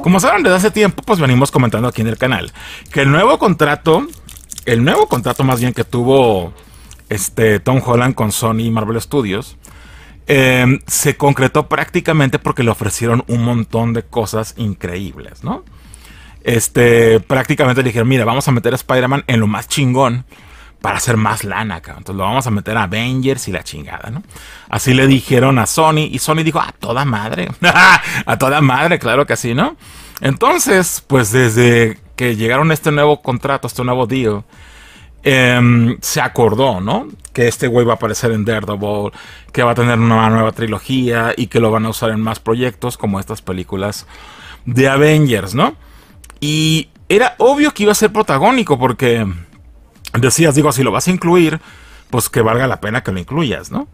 Como saben, desde hace tiempo, pues venimos comentando aquí en el canal que el nuevo contrato, el nuevo contrato más bien que tuvo este Tom Holland con Sony y Marvel Studios, em, se concretó prácticamente porque le ofrecieron un montón de cosas increíbles, ¿no? este, prácticamente le dijeron, mira, vamos a meter a Spider-Man en lo más chingón para hacer más lana, cabrón. Entonces lo vamos a meter a Avengers y la chingada, ¿no? Así le dijeron a Sony y Sony dijo, a toda madre, a toda madre, claro que sí, ¿no? Entonces, pues desde que llegaron este nuevo contrato, este nuevo deal, em, se acordó, ¿no? Que este güey va a aparecer en Daredevil, que va a tener una nueva trilogía y que lo van a usar en más proyectos como estas películas de Avengers, ¿no? Y era obvio que iba a ser protagónico porque decías, digo, si lo vas a incluir, pues que valga la pena que lo incluyas, ¿no?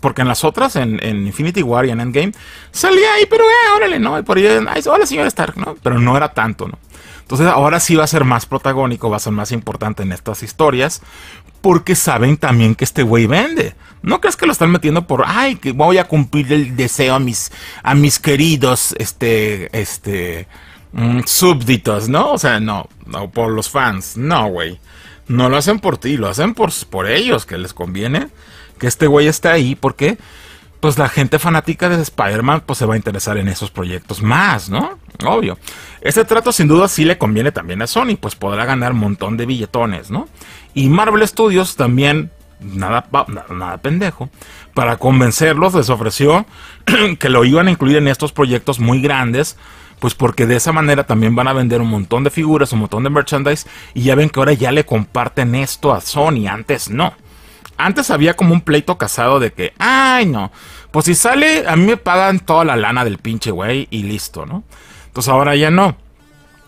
Porque en las otras, en, Infinity War y en Endgame, salía ahí, pero eh, órale, ¿no? Y por ahí, hola señor Stark, ¿no? Pero no era tanto, ¿no? Entonces ahora sí va a ser más protagónico, va a ser más importante en estas historias, porque saben también que este güey vende. No crees que lo están metiendo por, ay, que voy a cumplir el deseo a mis, a mis queridos, este, este, Mm, súbditos, ¿no? O sea, no, no, por los fans, no, güey. No lo hacen por ti, lo hacen por, por ellos, que les conviene que este güey esté ahí, porque pues la gente fanática de Spider-Man pues se va a interesar en esos proyectos más, ¿no? Obvio. Este trato sin duda sí le conviene también a Sony, pues podrá ganar un montón de billetones, ¿no? Y Marvel Studios también, nada, nada pendejo, para convencerlos les ofreció que lo iban a incluir en estos proyectos muy grandes pues porque de esa manera también van a vender un montón de figuras, un montón de merchandise. Y ya ven que ahora ya le comparten esto a Sony, antes no. Antes había como un pleito casado de que, ay no, pues si sale, a mí me pagan toda la lana del pinche güey y listo, ¿no? Entonces ahora ya no.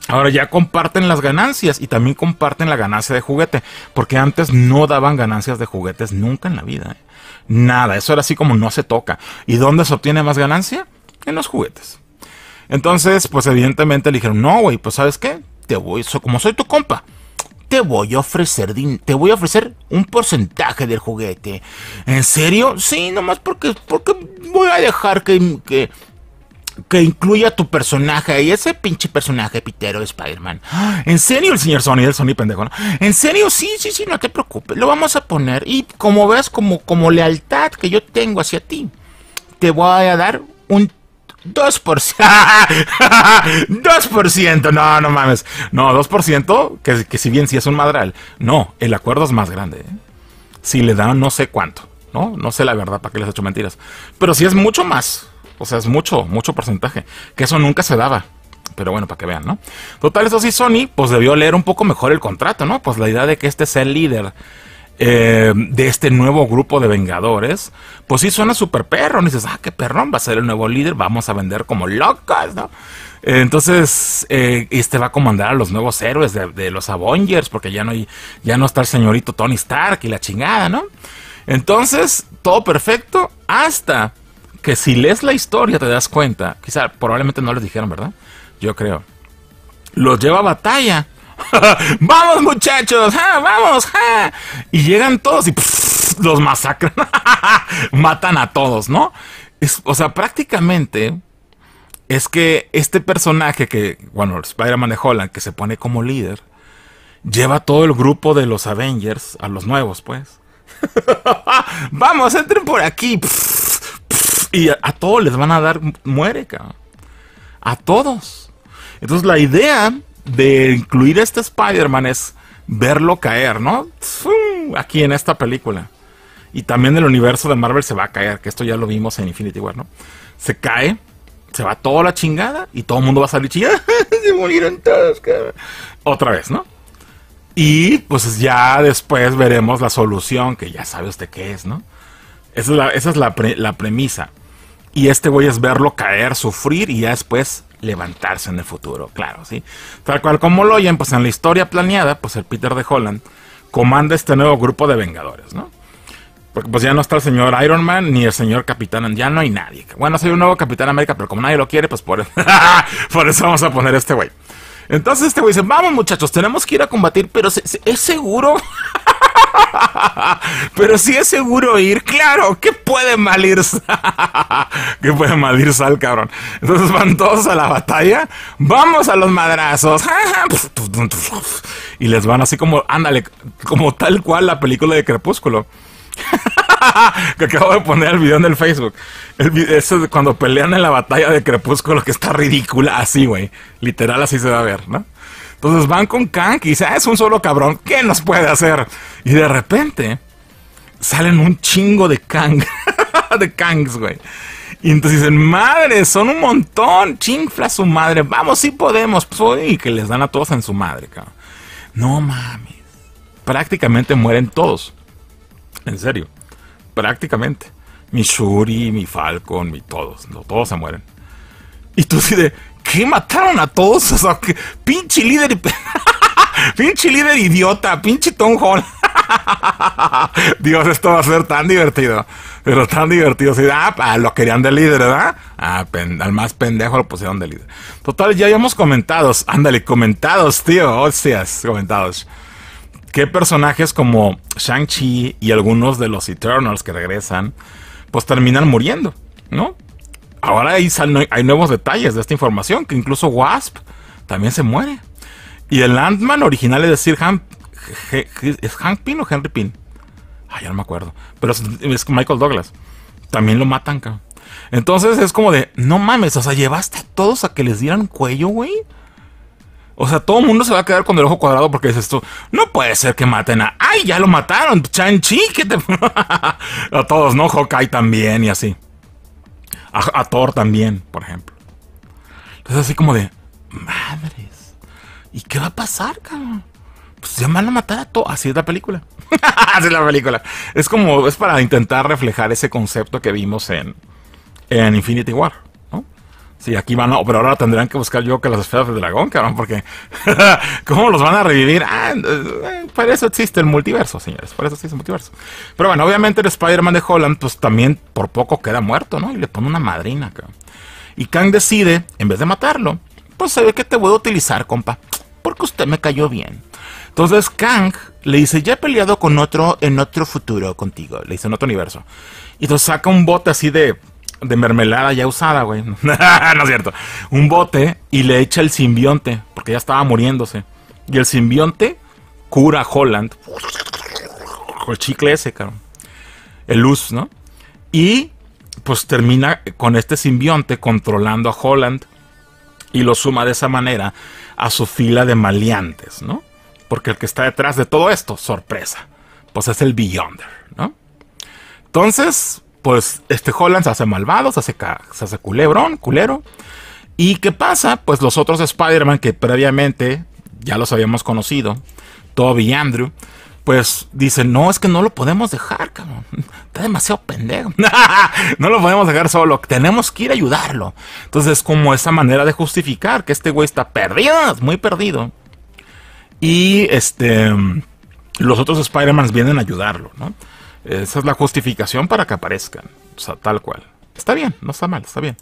Ahora ya comparten las ganancias y también comparten la ganancia de juguete, porque antes no daban ganancias de juguetes nunca en la vida. ¿eh? Nada, eso era así como no se toca. ¿Y dónde se obtiene más ganancia? En los juguetes. Entonces, pues evidentemente le dijeron, no, güey, pues sabes qué, te voy, como soy tu compa, te voy a ofrecer, te voy a ofrecer un porcentaje del juguete. ¿En serio? Sí, nomás porque, porque voy a dejar que, que, que incluya tu personaje y ese pinche personaje pitero de Spider-Man. ¿En serio el señor Sony? El Sony pendejo, ¿En serio? Sí, sí, sí, no te preocupes. Lo vamos a poner y como veas, como, como lealtad que yo tengo hacia ti, te voy a dar un 2%. 2%. No, no mames. No, 2%, que, que si bien sí es un madral. No, el acuerdo es más grande. ¿eh? Si le dan no sé cuánto. No, no sé la verdad para qué les he hecho mentiras. Pero si es mucho más. O sea, es mucho, mucho porcentaje. Que eso nunca se daba. Pero bueno, para que vean, ¿no? Total, eso sí, Sony, pues debió leer un poco mejor el contrato, ¿no? Pues la idea de que este sea el líder eh, de este nuevo grupo de Vengadores, pues sí suena súper perro. dices, ah, qué perrón, va a ser el nuevo líder, vamos a vender como locos ¿no? Eh, entonces, eh, este va a comandar a los nuevos héroes de, los Avengers, porque ya no, hay, ya no está el señorito Tony Stark y la chingada, ¿no? Entonces, todo perfecto, hasta que si lees la historia te das cuenta, quizá probablemente no les dijeron, ¿verdad? Yo creo. Los lleva a batalla vamos muchachos, vamos, y llegan todos y los masacran, matan a todos, ¿no? o sea, prácticamente es que este personaje que, bueno, Spider-Man de Holland, que se pone como líder, lleva todo el grupo de los Avengers a los nuevos, pues. Vamos, entren por aquí. y a, todos les van a dar muere, cabrón. A todos. Entonces la idea de incluir este Spider-Man es verlo caer, ¿no? Aquí en esta película. Y también el universo de Marvel se va a caer, que esto ya lo vimos en Infinity War, ¿no? Se cae, se va toda la chingada y todo el mundo va a salir chingado. se murieron todos, cabrón. Otra vez, ¿no? Y pues ya después veremos la solución, que ya sabe usted qué es, ¿no? Esa es la, la premisa. Y este voy es verlo caer, sufrir y ya después levantarse en el futuro, claro, ¿sí? Tal cual como lo oyen, pues en la historia planeada, pues el Peter de Holland comanda este nuevo grupo de Vengadores, ¿no? Porque pues ya no está el señor Iron Man ni el señor Capitán, ya no hay nadie. Bueno, soy un nuevo Capitán América, pero como nadie lo quiere, pues por, por eso vamos a poner este güey. Entonces este güey dice, vamos muchachos, tenemos que ir a combatir, pero ¿es seguro? Pero si es seguro ir, claro, que puede mal ir? ¿Qué puede mal ir sal, cabrón? Entonces van todos a la batalla, vamos a los madrazos. Y les van así como, ándale, como tal cual la película de Crepúsculo. que acabo de poner el video en el Facebook. eso es cuando pelean en la batalla de Crepúsculo, que está ridícula, así, güey. Literal, así se va a ver, ¿no? Entonces pues, pues, van con Kang y ah, es un solo cabrón, ¿qué nos puede hacer? Y de repente salen un chingo de Kang, de Kangs, güey. Y entonces dicen, madre, son un montón, chinfla su madre, vamos, sí podemos. Pues, y que les dan a todos en su madre, cabrón. No mames. Prácticamente mueren todos. En serio. Prácticamente. Mi Shuri, mi Falcon, mi todos. No, todos se mueren. Y tú sí de, ¿Qué? ¿Mataron a todos? pinche líder. pinche líder idiota. Pinche Tom Dios, esto va a ser tan divertido. Pero tan divertido. Sí, ah, ah lo querían de líder, ¿verdad? Ah, al más pendejo lo pusieron de líder. Total, ya habíamos comentado Ándale, comentados, tío. Hostias, comentados. Qué personajes como Shang-Chi y algunos de los Eternals que regresan, pues terminan muriendo, ¿no? Ahora hay, hay nuevos detalles de esta información, que incluso Wasp también se muere. Y el Landman original es decir, ¿es Hank Pin o Henry Pin? Ay, ya no me acuerdo. Pero es, Michael Douglas. También lo matan, cabrón. Entonces es como de, no mames, o sea, llevaste a todos a que les dieran cuello, güey. O sea, todo el mundo se va a quedar con el ojo cuadrado porque dices tú, no puede ser que maten a... ¡Ay, ya lo mataron! ¡Chan-Chi! te... a todos, ¿no? Hawkeye también y así. A, Thor también, por ejemplo. Entonces así como de, madres, ¿y qué va a pasar, cabrón? Pues se van a matar a Thor Así es la película. así es la película. Es como, es para intentar reflejar ese concepto que vimos en, en Infinity War. Sí, aquí van pero ahora tendrán que buscar yo que las esferas del dragón, cabrón, porque ¿cómo los van a revivir? Ah, eh, eh, para eso existe el multiverso, señores, Por eso existe el multiverso. Pero bueno, obviamente el Spider-Man de Holland, pues también por poco queda muerto, ¿no? Y le pone una madrina, cabrón. Y Kang decide, en vez de matarlo, pues se ve que te voy a utilizar, compa, porque usted me cayó bien. Entonces Kang le dice, ya he peleado con otro en otro futuro contigo, le dice en otro universo. Y entonces saca un bote así de de mermelada ya usada, güey. no es cierto. Un bote y le echa el simbionte, porque ya estaba muriéndose. Y el simbionte cura a Holland. El chicle ese, cabrón. El luz, ¿no? Y pues termina con este simbionte controlando a Holland y lo suma de esa manera a su fila de maleantes, ¿no? Porque el que está detrás de todo esto, sorpresa, pues es el Beyonder, ¿no? Entonces, pues este Holland se hace malvado, se hace, culebrón, culero. ¿Y qué pasa? Pues los otros Spider-Man que previamente ya los habíamos conocido, Toby y Andrew, pues dicen, no, es que no lo podemos dejar, cabrón. Está demasiado pendejo. no lo podemos dejar solo. Tenemos que ir a ayudarlo. Entonces, como esa manera de justificar que este güey está perdido, muy perdido. Y este, los otros Spider-Man vienen a ayudarlo, ¿no? Esa es la justificación para que aparezcan. O sea, tal cual. Está bien, no está mal, está bien.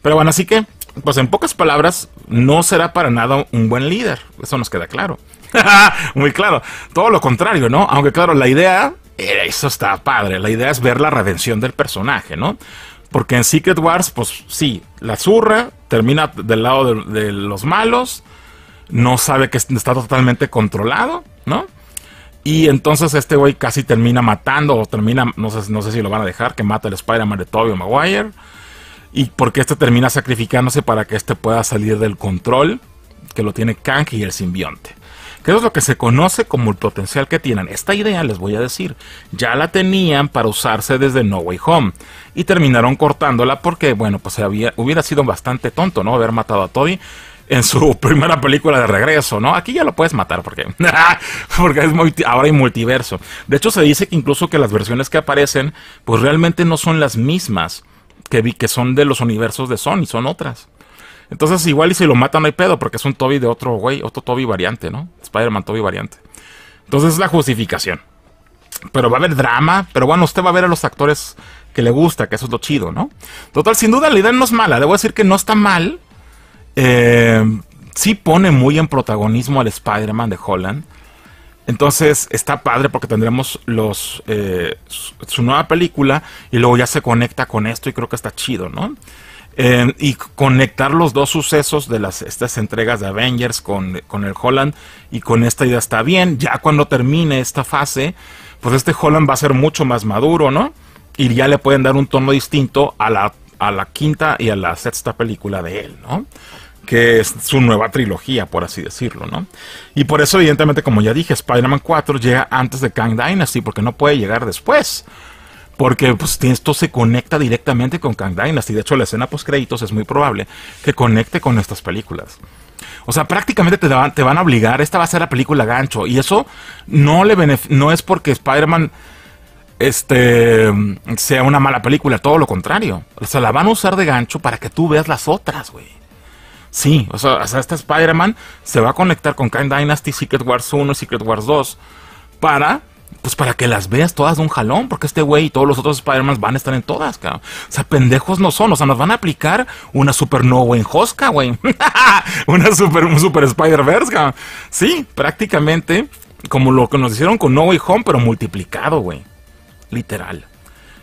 Pero bueno, así que, pues en pocas palabras, no será para nada un buen líder. Eso nos queda claro. Muy claro. Todo lo contrario, ¿no? Aunque claro, la idea, eh, eso está padre. La idea es ver la redención del personaje, ¿no? Porque en Secret Wars, pues sí, la zurra termina del lado de los malos, no sabe que está totalmente controlado, ¿no? Y entonces este güey casi termina matando, o termina, no sé, si lo van a dejar, que mata al Spider-Man de Tobey Maguire. Y porque este termina sacrificándose para que este pueda salir del control que lo tiene Kang y el simbionte. Que es lo que se conoce como el potencial que tienen. Esta idea, les voy a decir, ya la tenían para usarse desde No Way Home. Y terminaron cortándola porque, bueno, pues había, hubiera sido bastante tonto, ¿no? Haber matado a Toby en su primera película de regreso, ¿no? Aquí ya lo puedes matar porque, porque es ahora hay multiverso. De hecho, se dice que incluso que las versiones que aparecen, pues realmente no son las mismas que vi que son de los universos de Sony, son otras. Entonces, igual y si lo matan no hay pedo, porque es un Toby de otro güey, otro Toby variante, ¿no? Spider-Man Toby variante. Entonces es la justificación. Pero va a haber drama, pero bueno, usted va a ver a los actores que le gusta, que eso es lo chido, ¿no? Total, sin duda la idea no es mala, debo decir que no está mal, eh, sí pone muy en protagonismo al Spider-Man de Holland. Entonces está padre porque tendremos eh, su nueva película y luego ya se conecta con esto y creo que está chido, ¿no? Eh, y conectar los dos sucesos de estas entregas de Avengers con, el Holland y con esta idea está bien. Ya cuando termine esta fase, pues este Holland va a ser mucho más maduro, ¿no? Y ya le pueden dar un tono distinto a la, a la quinta y a la sexta película de él, ¿no? que es su nueva trilogía, por así decirlo, ¿no? Y por eso, evidentemente, como ya dije, Spider-Man 4 llega antes de Kang Dynasty, porque no puede llegar después. Porque pues, esto se conecta directamente con Kang Dynasty. De hecho, la escena post-créditos es muy probable que conecte con estas películas. O sea, prácticamente te van, a obligar. Esta va a ser la película gancho. Y eso no, le no es porque Spider-Man este, sea una mala película. Todo lo contrario. O sea, la van a usar de gancho para que tú veas las otras, güey. Sí, o sea, este Spider-Man se va a conectar con kind Dynasty, Secret Wars 1 y Secret Wars 2 para pues para que las veas todas de un jalón, porque este güey y todos los otros spider mans van a estar en todas, cabrón. O sea, pendejos no son, o sea, nos van a aplicar una super no en Hosca, güey. una super, super Spider-Verse, cabrón. Sí, prácticamente como lo que nos hicieron con No Way Home, pero multiplicado, güey. Literal.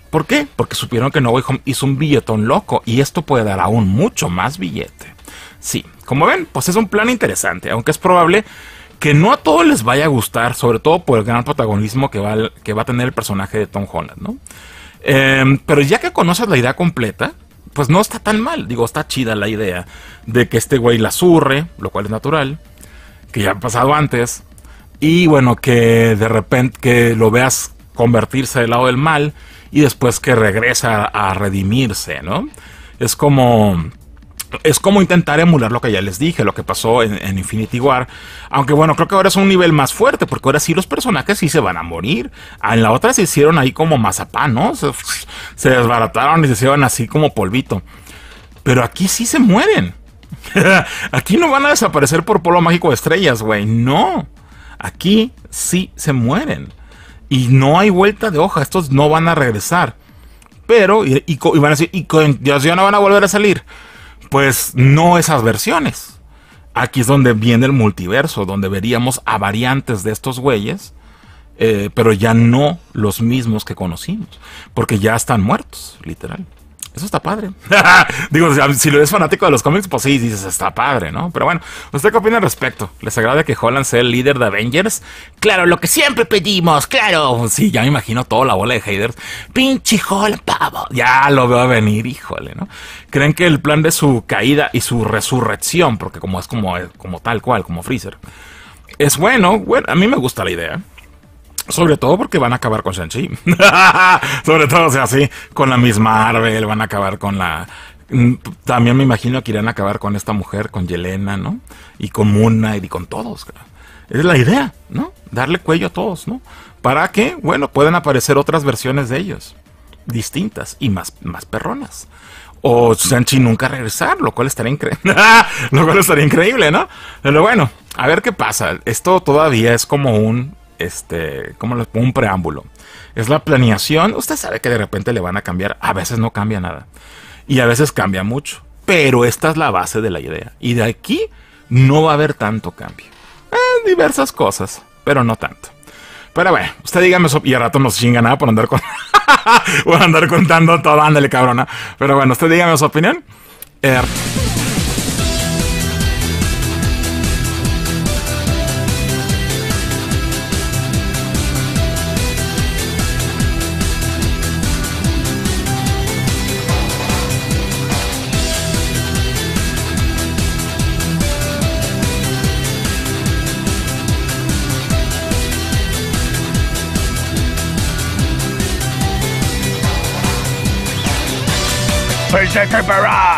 ¿Por qué? Porque supieron que No Way Home hizo un billetón loco y esto puede dar aún mucho más billete. Sí, como ven, pues es un plan interesante, aunque es probable que no a todos les vaya a gustar, sobre todo por el gran protagonismo que va, que va a tener el personaje de Tom Holland, ¿no? Em, pero ya que conoces la idea completa, pues no está tan mal. Digo, está chida la idea de que este güey la surre, lo cual es natural, que ya ha pasado antes. Y bueno, que de repente que lo veas convertirse del lado del mal y después que regresa a redimirse, ¿no? Es como es como intentar emular lo que ya les dije, lo que pasó en, Infinity War. Aunque bueno, creo que ahora es un nivel más fuerte, porque ahora sí los personajes sí se van a morir. En la otra se hicieron ahí como mazapán, ¿no? Se, desbarataron y se hicieron así como polvito. Pero aquí sí se mueren. aquí no van a desaparecer por polo mágico de estrellas, güey. No. Aquí sí se mueren. Y no hay vuelta de hoja. Estos no van a regresar. Pero, y, van a decir, y ya no van a volver a salir pues no esas versiones. Aquí es donde viene el multiverso, donde veríamos a variantes de estos güeyes, eh, pero ya no los mismos que conocimos, porque ya están muertos, literal. Eso está padre. Digo, si lo eres fanático de los cómics, pues sí, dices, está padre, ¿no? Pero bueno, ¿usted qué opina al respecto? ¿Les agrada que Holland sea el líder de Avengers? Claro, lo que siempre pedimos, claro. Sí, ya me imagino toda la bola de haters. Pinche Holland, pavo. Ya lo veo venir, híjole, ¿no? Creen que el plan de su caída y su resurrección, porque como es como, como tal cual, como Freezer, es bueno. Bueno, a mí me gusta la idea. Sobre todo porque van a acabar con Shang-Chi. Sobre todo, o sea, sí, con la misma Marvel, van a acabar con la... Mm, también me imagino que irán a acabar con esta mujer, con Yelena, ¿no? Y con Muna y con todos. Es la idea, ¿no? Darle cuello a todos, ¿no? Para que, bueno, puedan aparecer otras versiones de ellos. Distintas y más, más perronas o Shang-Chi nunca regresar, lo cual estaría increíble. lo cual estaría increíble, ¿no? Pero bueno, a ver qué pasa. Esto todavía es como un este, ¿cómo les pongo? Un preámbulo. Es la planeación. Usted sabe que de repente le van a cambiar. A veces no cambia nada. Y a veces cambia mucho. Pero esta es la base de la idea. Y de aquí no va a haber tanto cambio. Eh, diversas cosas, pero no tanto. Pero bueno, usted dígame eso. Y a rato no se chinga nada ¿ah? por andar con. por andar contando todo. Ándale, cabrona. Pero bueno, usted dígame su opinión. Eh, Checker Barrage!